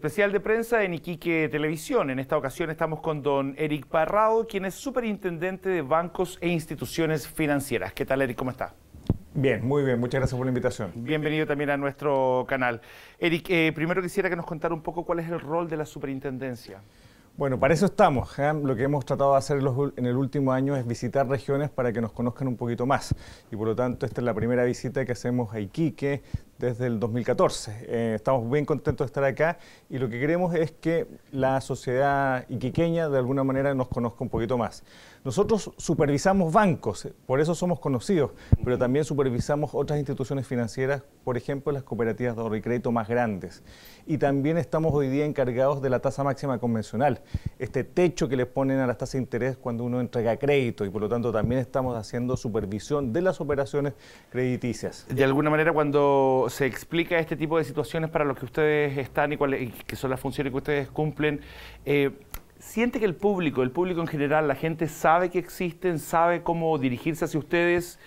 Especial de prensa en Iquique Televisión. En esta ocasión estamos con don Eric Parrao, quien es superintendente de bancos e instituciones financieras. ¿Qué tal, Eric? ¿Cómo está? Bien, muy bien, muchas gracias por la invitación. Bienvenido también a nuestro canal. Eric, eh, primero quisiera que nos contara un poco cuál es el rol de la superintendencia. Bueno, para eso estamos. ¿eh? Lo que hemos tratado de hacer en el último año es visitar regiones para que nos conozcan un poquito más. Y por lo tanto, esta es la primera visita que hacemos a Iquique desde el 2014. Eh, estamos bien contentos de estar acá y lo que queremos es que la sociedad iquiqueña de alguna manera nos conozca un poquito más. Nosotros supervisamos bancos, por eso somos conocidos, pero también supervisamos otras instituciones financieras, por ejemplo las cooperativas de ahorro y crédito más grandes. Y también estamos hoy día encargados de la tasa máxima convencional, este techo que le ponen a las tasas de interés cuando uno entrega crédito y por lo tanto también estamos haciendo supervisión de las operaciones crediticias. De alguna manera cuando se explica este tipo de situaciones para los que ustedes están y, cuáles, que son las funciones que ustedes cumplen, eh, ¿siente que el público, el público en general, la gente sabe que existen, sabe cómo dirigirse hacia ustedes?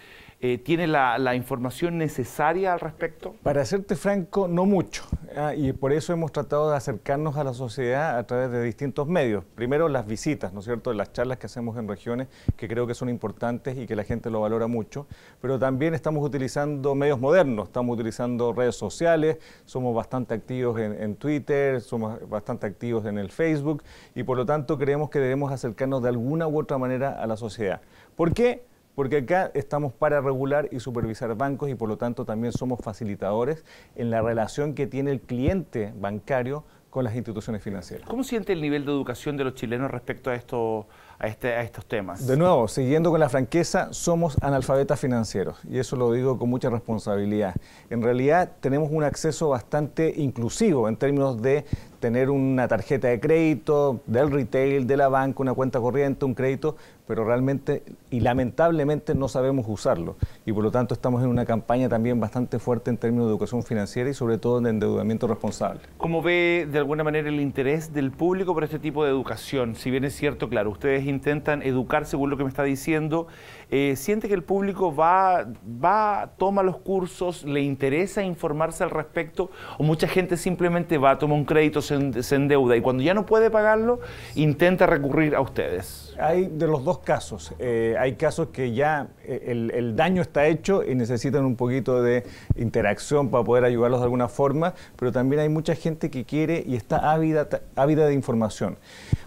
Eh, ¿Tiene la, la información necesaria al respecto? Para serte franco, no mucho. Ah, y por eso hemos tratado de acercarnos a la sociedad a través de distintos medios. Primero las visitas, ¿no es cierto?, las charlas que hacemos en regiones, que creo que son importantes y que la gente lo valora mucho, pero también estamos utilizando medios modernos, estamos utilizando redes sociales, somos bastante activos en, en Twitter, somos bastante activos en el Facebook y por lo tanto creemos que debemos acercarnos de alguna u otra manera a la sociedad. ¿Por qué? porque acá estamos para regular y supervisar bancos y por lo tanto también somos facilitadores en la relación que tiene el cliente bancario con las instituciones financieras. ¿Cómo siente el nivel de educación de los chilenos respecto a, esto, a este, estos temas? De nuevo, siguiendo con la franqueza, somos analfabetas financieros y eso lo digo con mucha responsabilidad. En realidad tenemos un acceso bastante inclusivo en términos de tener una tarjeta de crédito, del retail, de la banca, una cuenta corriente, un crédito, pero realmente y lamentablemente no sabemos usarlo. Y por lo tanto estamos en una campaña también bastante fuerte en términos de educación financiera y sobre todo en endeudamiento responsable. ¿Cómo ve de alguna manera el interés del público por este tipo de educación? Si bien es cierto, claro, ustedes intentan educar según lo que me está diciendo, eh, ¿siente que el público va, va, toma los cursos, le interesa informarse al respecto o mucha gente simplemente va, toma un crédito, se, endeuda y cuando ya no puede pagarlo, intenta recurrir a ustedes. Hay de los dos casos. Eh, hay casos que ya eh, el, daño está hecho y necesitan un poquito de interacción para poder ayudarlos de alguna forma, pero también hay mucha gente que quiere y está ávida, ávida de información.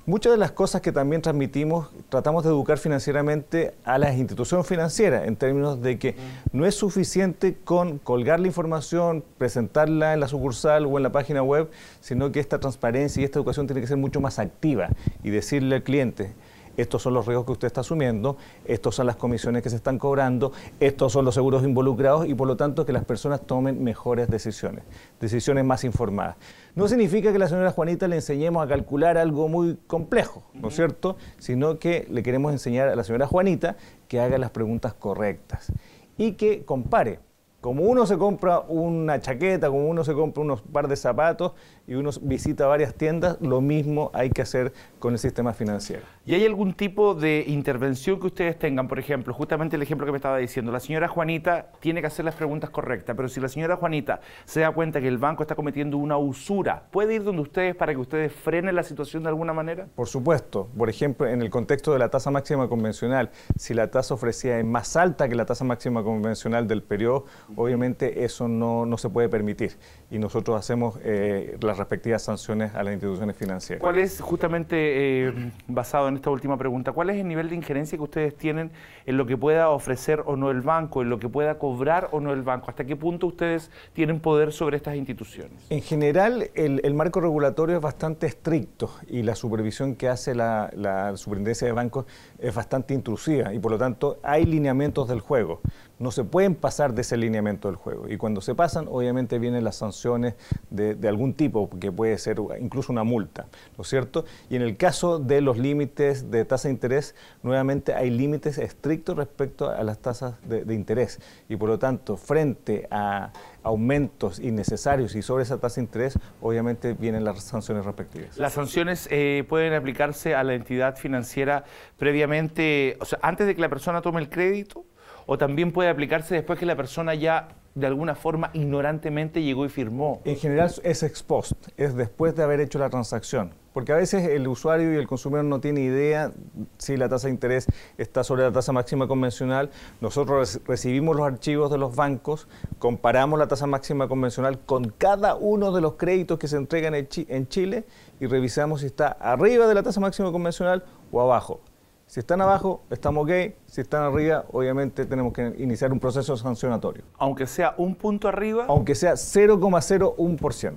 Muchas de las cosas que también transmitimos, tratamos de educar financieramente a las instituciones financieras en términos de que no es suficiente con colgar la información, presentarla en la sucursal o en la página web, sino que esta transparencia y esta educación tiene que ser mucho más activa y decirle al cliente, estos son los riesgos que usted está asumiendo, estas son las comisiones que se están cobrando, estos son los seguros involucrados y por lo tanto que las personas tomen mejores decisiones, decisiones más informadas. No significa que a la señora Juanita le enseñemos a calcular algo muy complejo, ¿no es cierto? Sino que le queremos enseñar a la señora Juanita que haga las preguntas correctas y que compare como uno se compra una chaqueta, como uno se compra unos par de zapatos y uno visita varias tiendas, lo mismo hay que hacer con el sistema financiero. ¿Y hay algún tipo de intervención que ustedes tengan? Por ejemplo, justamente el ejemplo que me estaba diciendo, la señora Juanita tiene que hacer las preguntas correctas, pero si la señora Juanita se da cuenta que el banco está cometiendo una usura, ¿puede ir donde ustedes para que ustedes frenen la situación de alguna manera? Por supuesto. Por ejemplo, en el contexto de la tasa máxima convencional, si la tasa ofrecida es más alta que la tasa máxima convencional del periodo, obviamente eso no, no se puede permitir. Y nosotros hacemos eh, las respectivas sanciones a las instituciones financieras. ¿Cuál es justamente eh, basado en esta última pregunta. ¿Cuál es el nivel de injerencia que ustedes tienen en lo que pueda ofrecer o no el banco, en lo que pueda cobrar o no el banco? ¿Hasta qué punto ustedes tienen poder sobre estas instituciones? En general, el, marco regulatorio es bastante estricto y la supervisión que hace la, la superintendencia de bancos es bastante intrusiva y por lo tanto hay lineamientos del juego no se pueden pasar de ese lineamiento del juego. Y cuando se pasan, obviamente vienen las sanciones de, algún tipo, que puede ser incluso una multa, ¿no es cierto? Y en el caso de los límites de tasa de interés, nuevamente hay límites estrictos respecto a las tasas de, interés. Y por lo tanto, frente a aumentos innecesarios y sobre esa tasa de interés, obviamente vienen las sanciones respectivas. Las sanciones eh, pueden aplicarse a la entidad financiera previamente, o sea, antes de que la persona tome el crédito o también puede aplicarse después que la persona ya de alguna forma ignorantemente llegó y firmó. En general es ex post, es después de haber hecho la transacción, porque a veces el usuario y el consumidor no tiene idea si la tasa de interés está sobre la tasa máxima convencional. Nosotros recibimos los archivos de los bancos, comparamos la tasa máxima convencional con cada uno de los créditos que se entregan en Chile y revisamos si está arriba de la tasa máxima convencional o abajo. Si están abajo, estamos OK. Si están arriba, obviamente tenemos que iniciar un proceso sancionatorio. Aunque sea un punto arriba. Aunque sea 0,01%.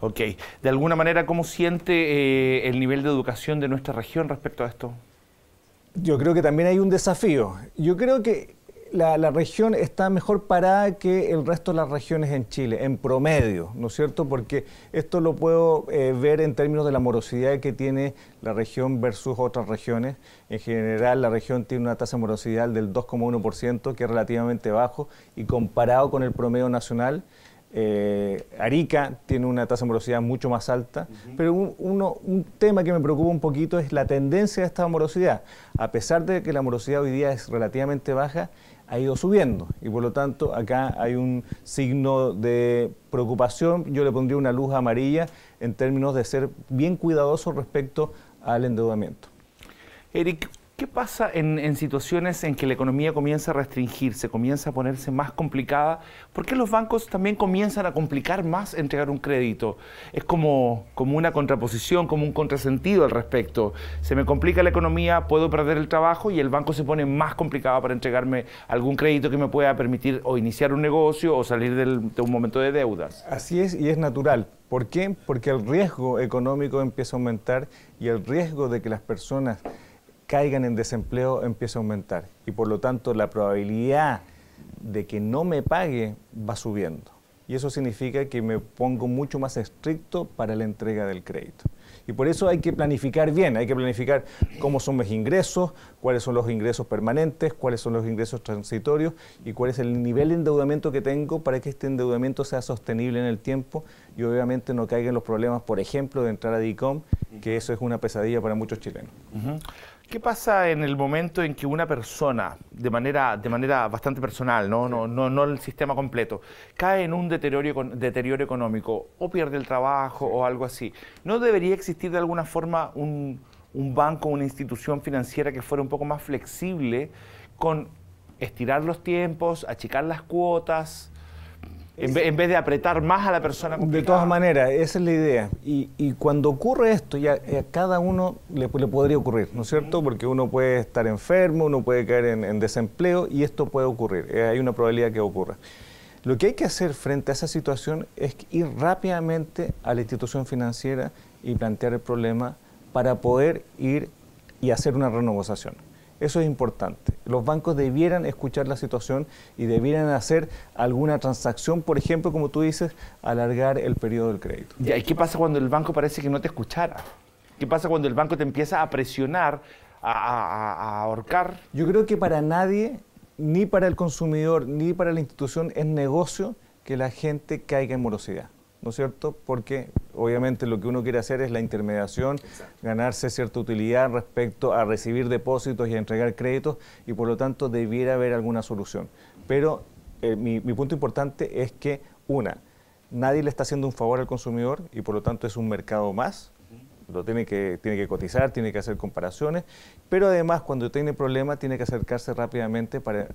Ok. De alguna manera, ¿cómo siente eh, el nivel de educación de nuestra región respecto a esto? Yo creo que también hay un desafío. Yo creo que la, región está mejor parada que el resto de las regiones en Chile, en promedio, ¿no es cierto? Porque esto lo puedo eh, ver en términos de la morosidad que tiene la región versus otras regiones. En general, la región tiene una tasa de morosidad del 2,1%, que es relativamente bajo, y comparado con el promedio nacional, eh, Arica tiene una tasa de morosidad mucho más alta, pero uno, un, tema que me preocupa un poquito es la tendencia de esta morosidad. A pesar de que la morosidad hoy día es relativamente baja, ha ido subiendo y por lo tanto acá hay un signo de preocupación, yo le pondría una luz amarilla en términos de ser bien cuidadoso respecto al endeudamiento. Eric, ¿Qué pasa en, situaciones en que la economía comienza a restringirse, comienza a ponerse más complicada? ¿Por qué los bancos también comienzan a complicar más entregar un crédito? Es como, como una contraposición, como un contrasentido al respecto. Se me complica la economía, puedo perder el trabajo y el banco se pone más complicado para entregarme algún crédito que me pueda permitir o iniciar un negocio o salir de un momento de deudas. Así es y es natural. ¿Por qué? Porque el riesgo económico empieza a aumentar y el riesgo de que las personas caigan en desempleo empieza a aumentar y por lo tanto la probabilidad de que no me pague va subiendo. Y eso significa que me pongo mucho más estricto para la entrega del crédito. Y por eso hay que planificar bien, hay que planificar cómo son mis ingresos, cuáles son los ingresos permanentes, cuáles son los ingresos transitorios y cuál es el nivel de endeudamiento que tengo para que este endeudamiento sea sostenible en el tiempo y obviamente no caigan los problemas, por ejemplo, de entrar a DICOM que eso es una pesadilla para muchos chilenos. ¿Qué pasa en el momento en que una persona, de manera, de manera bastante personal, ¿no? No, no, el sistema completo, cae en un deterioro, deterioro económico o pierde el trabajo o algo así? ¿No debería existir de alguna forma un, un banco, una institución financiera que fuera un poco más flexible con estirar los tiempos, achicar las cuotas? en, vez de apretar más a la persona. De todas maneras, esa es la idea. Y, cuando ocurre esto, ya a cada uno le, podría ocurrir, ¿no es cierto? Porque uno puede estar enfermo, uno puede caer en, en desempleo y esto puede ocurrir. Eh, hay una probabilidad que ocurra. Lo que hay que hacer frente a esa situación es ir rápidamente a la institución financiera y plantear el problema para poder ir y hacer una renegociación. Eso es importante. Los bancos debieran escuchar la situación y debieran hacer alguna transacción, por ejemplo, como tú dices, alargar el periodo del crédito. ¿Y qué pasa cuando el banco parece que no te escuchara? ¿Qué pasa cuando el banco te empieza a presionar, a ahorcar? Yo creo que para nadie, ni para el consumidor, ni para la institución, es negocio que la gente caiga en morosidad. ¿no es cierto? Porque obviamente lo que uno quiere hacer es la intermediación, ganarse cierta utilidad respecto a recibir depósitos y a entregar créditos y por lo tanto debiera haber alguna solución. Pero eh, mi, punto importante es que, una, nadie le está haciendo un favor al consumidor y por lo tanto es un mercado más lo tiene que, tiene que cotizar, tiene que hacer comparaciones, pero además cuando tiene problemas tiene que acercarse rápidamente para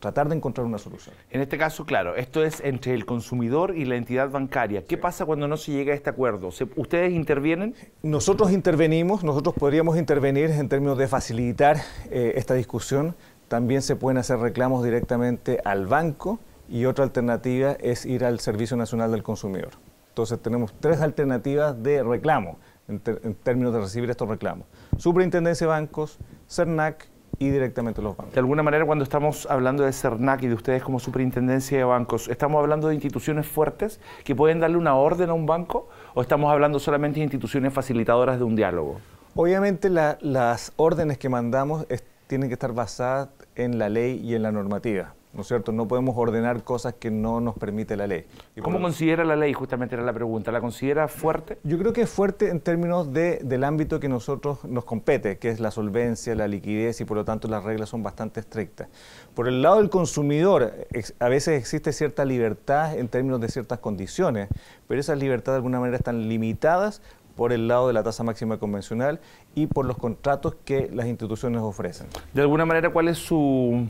tratar de encontrar una solución. En este caso, claro, esto es entre el consumidor y la entidad bancaria. ¿Qué pasa cuando no se llega a este acuerdo? ¿Ustedes intervienen? Nosotros intervenimos, nosotros podríamos intervenir en términos de facilitar eh, esta discusión. También se pueden hacer reclamos directamente al banco y otra alternativa es ir al Servicio Nacional del Consumidor. Entonces tenemos tres alternativas de reclamo en, términos de recibir estos reclamos. Superintendencia de Bancos, CERNAC y directamente los bancos. De alguna manera, cuando estamos hablando de CERNAC y de ustedes como superintendencia de bancos, ¿estamos hablando de instituciones fuertes que pueden darle una orden a un banco o estamos hablando solamente de instituciones facilitadoras de un diálogo? Obviamente las órdenes que mandamos tienen que estar basadas en la ley y en la normativa. ¿no cierto? No podemos ordenar cosas que no nos permite la ley. ¿Cómo considera la ley? Justamente era la pregunta. ¿La considera fuerte? Yo creo que es fuerte en términos de, del ámbito que nosotros nos compete, que es la solvencia, la liquidez y por lo tanto las reglas son bastante estrictas. Por el lado del consumidor, a veces existe cierta libertad en términos de ciertas condiciones, pero esas libertades de alguna manera están limitadas por el lado de la tasa máxima convencional y por los contratos que las instituciones ofrecen. De alguna manera, ¿cuál es su,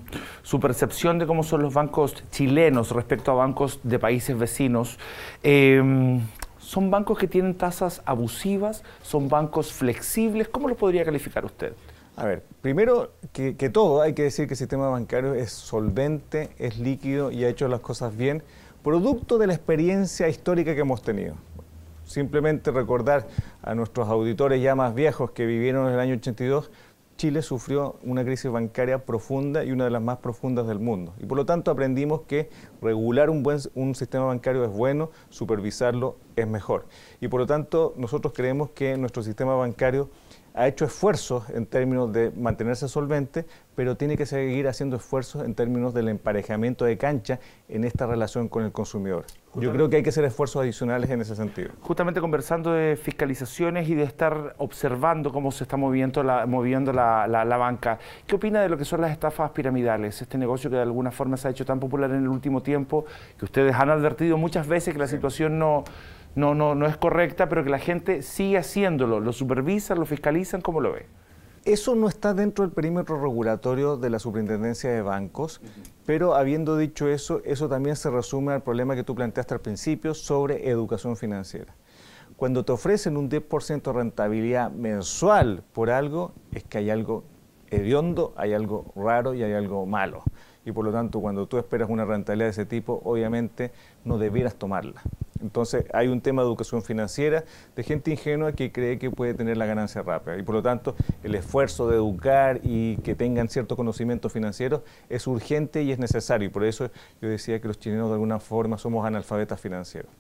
percepción de cómo son los bancos chilenos respecto a bancos de países vecinos? Em, ¿Son bancos que tienen tasas abusivas? ¿Son bancos flexibles? ¿Cómo lo podría calificar usted? A ver, primero que, todo hay que decir que el sistema bancario es solvente, es líquido y ha hecho las cosas bien, producto de la experiencia histórica que hemos tenido simplemente recordar a nuestros auditores ya más viejos que vivieron en el año 82, Chile sufrió una crisis bancaria profunda y una de las más profundas del mundo. Y por lo tanto aprendimos que regular un, buen, un sistema bancario es bueno, supervisarlo es mejor. Y por lo tanto nosotros creemos que nuestro sistema bancario ha hecho esfuerzos en términos de mantenerse solvente, pero tiene que seguir haciendo esfuerzos en términos del emparejamiento de cancha en esta relación con el consumidor. Yo creo que hay que hacer esfuerzos adicionales en ese sentido. Justamente conversando de fiscalizaciones y de estar observando cómo se está moviendo la, moviendo la, banca, ¿qué opina de lo que son las estafas piramidales? Este negocio que de alguna forma se ha hecho tan popular en el último tiempo, que ustedes han advertido muchas veces que la situación no no, no, no es correcta, pero que la gente sigue haciéndolo, lo supervisan, lo fiscalizan, ¿cómo lo ve? Eso no está dentro del perímetro regulatorio de la Superintendencia de Bancos, pero habiendo dicho eso, eso también se resume al problema que tú planteaste al principio sobre educación financiera. Cuando te ofrecen un 10% de rentabilidad mensual por algo, es que hay algo hediondo, hay algo raro y hay algo malo. Y por lo tanto, cuando tú esperas una rentabilidad de ese tipo, obviamente no debieras tomarla. Entonces hay un tema de educación financiera de gente ingenua que cree que puede tener la ganancia rápida y por lo tanto el esfuerzo de educar y que tengan ciertos conocimientos financieros es urgente y es necesario y por eso yo decía que los chilenos de alguna forma somos analfabetas financieros.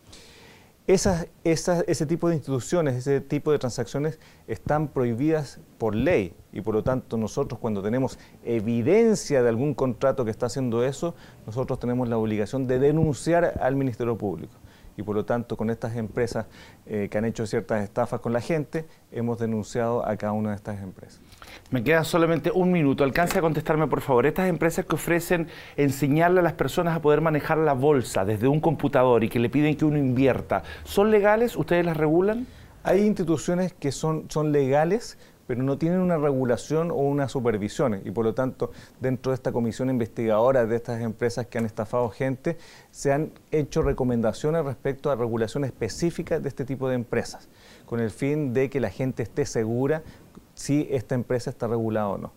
Esas, ese tipo de instituciones, ese tipo de transacciones están prohibidas por ley y por lo tanto nosotros cuando tenemos evidencia de algún contrato que está haciendo eso, nosotros tenemos la obligación de denunciar al Ministerio Público y por lo tanto con estas empresas eh, que han hecho ciertas estafas con la gente, hemos denunciado a cada una de estas empresas. Me queda solamente un minuto. Alcance a contestarme, por favor. Estas empresas que ofrecen enseñarle a las personas a poder manejar la bolsa desde un computador y que le piden que uno invierta, ¿son legales? ¿Ustedes las regulan? Hay instituciones que son, son legales, pero no tienen una regulación o una supervisión. Y por lo tanto, dentro de esta comisión investigadora de estas empresas que han estafado gente, se han hecho recomendaciones respecto a regulación específica de este tipo de empresas, con el fin de que la gente esté segura si esta empresa está regulada o no.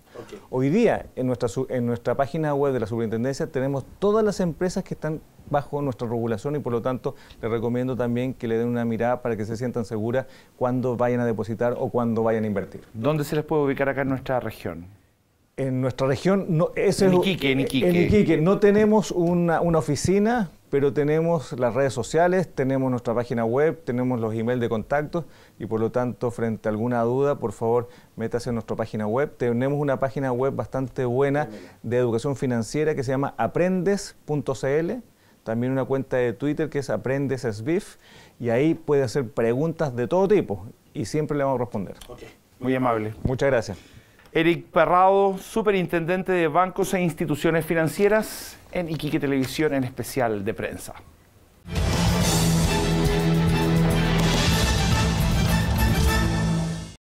Hoy día, en nuestra, en nuestra página web de la superintendencia, tenemos todas las empresas que están bajo nuestra regulación y por lo tanto les recomiendo también que le den una mirada para que se sientan seguras cuando vayan a depositar o cuando vayan a invertir. ¿Dónde se les puede ubicar acá en nuestra región? En nuestra región, no, en Iquique, en Iquique. En Iquique. No tenemos una, una oficina, pero tenemos las redes sociales, tenemos nuestra página web, tenemos los emails de contacto y por lo tanto frente a alguna duda, por favor, métase en nuestra página web. Tenemos una página web bastante buena de educación financiera que se llama aprendes.cl, también una cuenta de Twitter que es aprendesesbif y ahí puede hacer preguntas de todo tipo y siempre le vamos a responder. Muy, amable. Muchas gracias. Eric Perrado, superintendente de bancos e instituciones financieras en Iquique Televisión en especial de prensa.